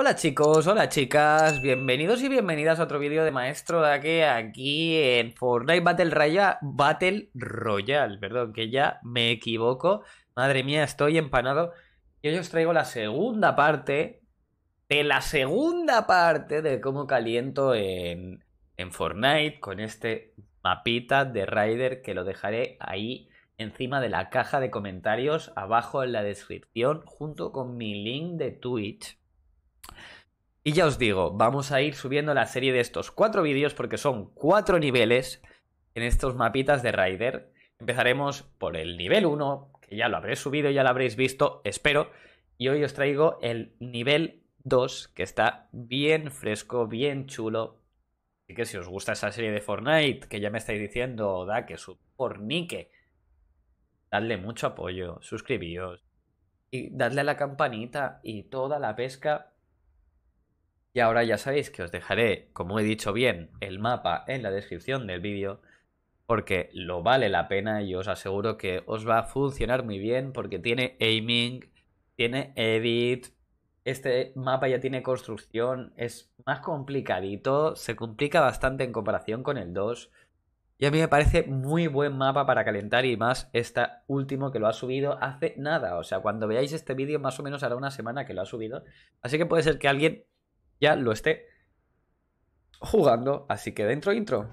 Hola chicos, hola chicas, bienvenidos y bienvenidas a otro vídeo de Maestro Daque aquí en Fortnite Battle Royale, Battle perdón, que ya me equivoco, madre mía, estoy empanado. Y hoy os traigo la segunda parte, de la segunda parte de cómo caliento en, en Fortnite con este mapita de Rider que lo dejaré ahí encima de la caja de comentarios, abajo en la descripción, junto con mi link de Twitch y ya os digo, vamos a ir subiendo la serie de estos cuatro vídeos porque son cuatro niveles en estos mapitas de Raider. Empezaremos por el nivel 1, que ya lo habré subido, ya lo habréis visto, espero. Y hoy os traigo el nivel 2, que está bien fresco, bien chulo. Así que si os gusta esa serie de Fortnite, que ya me estáis diciendo, da que su fornique, dadle mucho apoyo, suscribíos y dadle a la campanita y toda la pesca y ahora ya sabéis que os dejaré, como he dicho bien, el mapa en la descripción del vídeo porque lo vale la pena y os aseguro que os va a funcionar muy bien porque tiene aiming, tiene edit, este mapa ya tiene construcción, es más complicadito, se complica bastante en comparación con el 2. Y a mí me parece muy buen mapa para calentar y más este último que lo ha subido hace nada. O sea, cuando veáis este vídeo más o menos hará una semana que lo ha subido. Así que puede ser que alguien ya lo esté jugando. Así que dentro intro.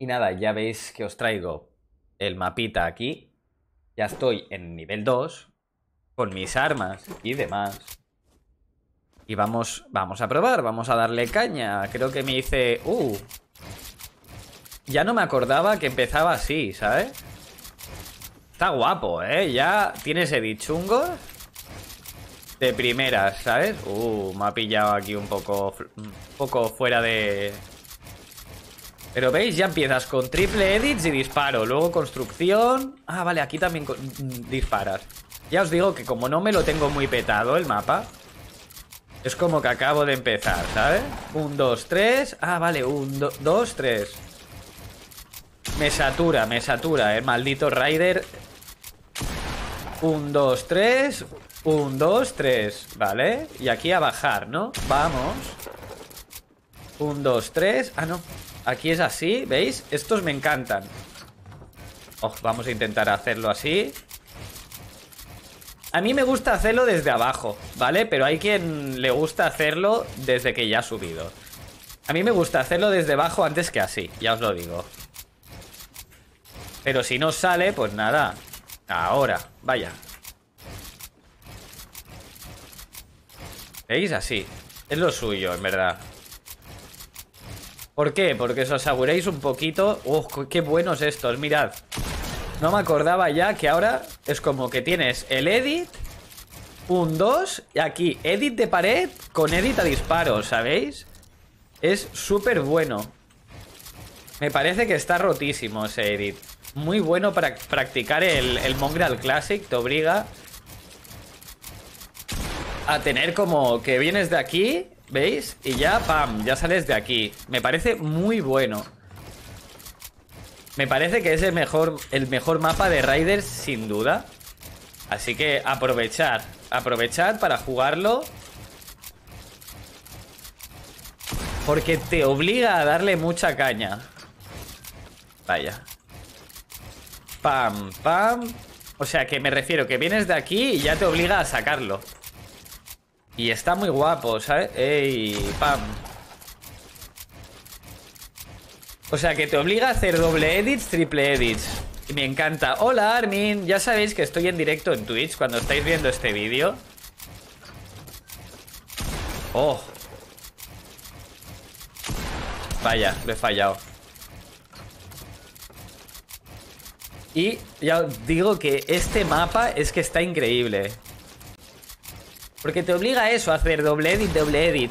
Y nada, ya veis que os traigo el mapita aquí. Ya estoy en nivel 2 con mis armas y demás. Y vamos, vamos a probar, vamos a darle caña. Creo que me hice... ¡Uh! Ya no me acordaba que empezaba así, ¿sabes? Está guapo, ¿eh? Ya tienes chungo de primeras, ¿sabes? Uh, me ha pillado aquí un poco, un poco fuera de... Pero veis, ya empiezas con triple edits y disparo. Luego construcción... Ah, vale, aquí también mm, disparas. Ya os digo que como no me lo tengo muy petado el mapa, es como que acabo de empezar, ¿sabes? Un, dos, tres... Ah, vale, un, dos, tres... Me satura, me satura, el eh, maldito Rider. Un, dos, tres. Un, dos, tres. Vale. Y aquí a bajar, ¿no? Vamos. Un, dos, tres. Ah, no. Aquí es así, ¿veis? Estos me encantan. Oh, vamos a intentar hacerlo así. A mí me gusta hacerlo desde abajo, ¿vale? Pero hay quien le gusta hacerlo desde que ya ha subido. A mí me gusta hacerlo desde abajo antes que así, ya os lo digo. Pero si no sale, pues nada. Ahora, vaya. ¿Veis? Así. Es lo suyo, en verdad. ¿Por qué? Porque os aseguréis un poquito... ¡Uf! ¡Qué buenos estos! Mirad. No me acordaba ya que ahora es como que tienes el edit, un 2, y aquí edit de pared con edit a disparo, ¿sabéis? Es súper bueno. Me parece que está rotísimo ese edit. Muy bueno para practicar el, Mongrel Classic. Te obliga a tener como que vienes de aquí, ¿veis? Y ya, pam, ya sales de aquí. Me parece muy bueno. Me parece que es el mejor, el mejor mapa de Raiders, sin duda. Así que aprovechar. Aprovechar para jugarlo. Porque te obliga a darle mucha caña. Vaya. Pam, pam. O sea que me refiero que vienes de aquí y ya te obliga a sacarlo. Y está muy guapo, ¿sabes? ¡Ey! ¡Pam! O sea que te obliga a hacer doble edits, triple edits. Y me encanta. Hola Armin, ya sabéis que estoy en directo en Twitch cuando estáis viendo este vídeo. Oh. Vaya, lo he fallado. Y ya digo que este mapa es que está increíble. Porque te obliga a eso, a hacer doble edit, doble edit.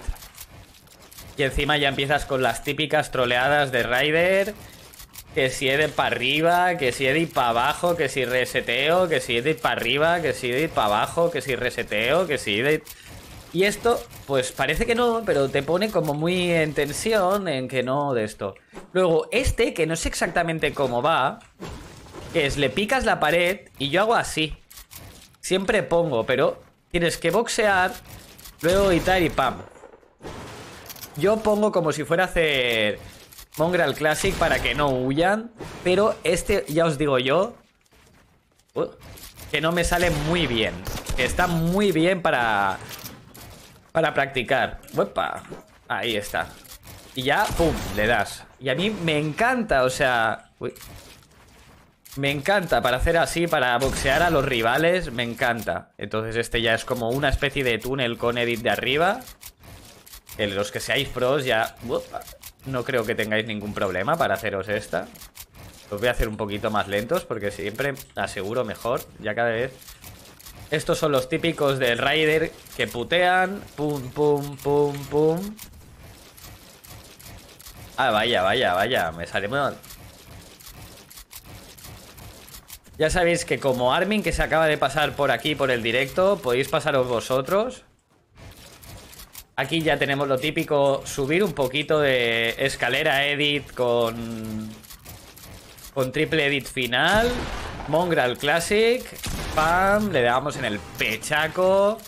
Y encima ya empiezas con las típicas troleadas de Raider. Que si edit para arriba, que si edit para abajo, que si reseteo, que si edit para arriba, que si edit para abajo, que si reseteo, que si edit... Y esto, pues parece que no, pero te pone como muy en tensión en que no de esto. Luego, este, que no sé exactamente cómo va, es le picas la pared y yo hago así. Siempre pongo, pero tienes que boxear, luego y y pam. Yo pongo como si fuera a hacer Mongrel Classic para que no huyan, pero este, ya os digo yo, uh, que no me sale muy bien. está muy bien para, para practicar. ahí está. Y ya, pum, le das. Y a mí me encanta, o sea... Uy, me encanta, para hacer así, para boxear a los rivales, me encanta. Entonces este ya es como una especie de túnel con edit de arriba. En los que seáis pros ya... no creo que tengáis ningún problema para haceros esta. Os voy a hacer un poquito más lentos porque siempre aseguro mejor, ya cada vez... Estos son los típicos del rider que putean. Pum, pum, pum, pum. Ah, vaya, vaya, vaya. Me sale mal. Ya sabéis que como Armin, que se acaba de pasar por aquí, por el directo, podéis pasaros vosotros. Aquí ya tenemos lo típico, subir un poquito de escalera edit con, con triple edit final. Mongrel Classic. Pam, le damos en el pechaco.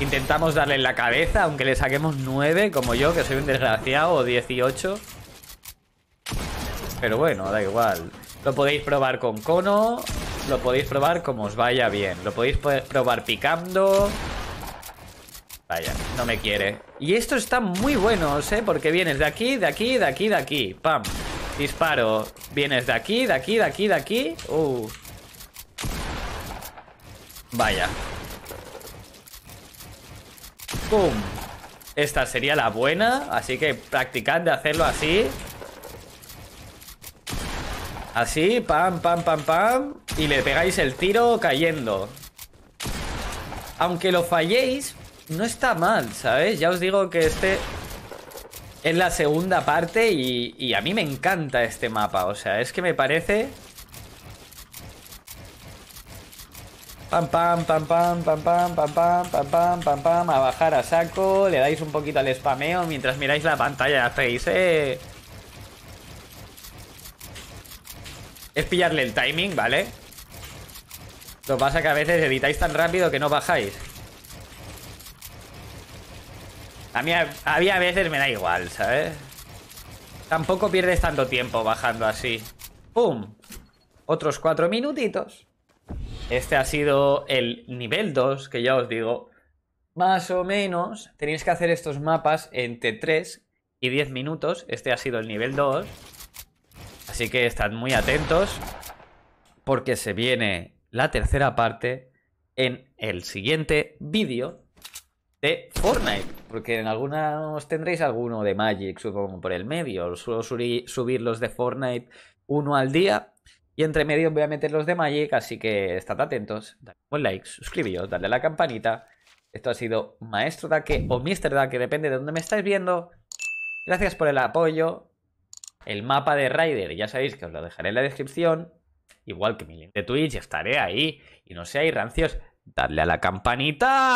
Intentamos darle en la cabeza, aunque le saquemos 9, como yo, que soy un desgraciado, o 18. Pero bueno, da igual. Lo podéis probar con cono, lo podéis probar como os vaya bien. Lo podéis probar picando. Vaya, no me quiere. Y esto está muy bueno, ¿eh? Porque vienes de aquí, de aquí, de aquí, de aquí. Pam. Disparo. Vienes de aquí, de aquí, de aquí, de aquí. Uh. Vaya. ¡Pum! Esta sería la buena, así que practicad de hacerlo así. Así, pam, pam, pam, pam. Y le pegáis el tiro cayendo. Aunque lo falléis, no está mal, ¿sabes? Ya os digo que este es la segunda parte y, a mí me encanta este mapa. O sea, es que me parece... Pam, pam, pam, pam, pam, pam, pam, pam, pam, pam, pam, pam, a bajar a saco, le dais un poquito al spameo mientras miráis la pantalla, hacéis, eh... pillarle el timing, ¿vale? Lo que pasa que a veces editáis tan rápido que no bajáis. A mí había veces me da igual, ¿sabes? Tampoco pierdes tanto tiempo bajando así. ¡Pum! Otros cuatro minutitos. Este ha sido el nivel 2, que ya os digo. Más o menos tenéis que hacer estos mapas entre 3 y 10 minutos. Este ha sido el nivel 2. Así que estad muy atentos porque se viene la tercera parte en el siguiente vídeo de Fortnite. Porque en algunos tendréis alguno de Magic, supongo, por el medio. Suelo subir los de Fortnite uno al día. Y entre medio voy a meter los de Magic, así que estad atentos. Dale un like, suscribíos, dale a la campanita. Esto ha sido Maestro Daque o Mr. Daque, depende de dónde me estáis viendo. Gracias por el apoyo el mapa de Rider, ya sabéis que os lo dejaré en la descripción. Igual que mi link de Twitch, estaré ahí. Y no seáis rancios, dadle a la campanita.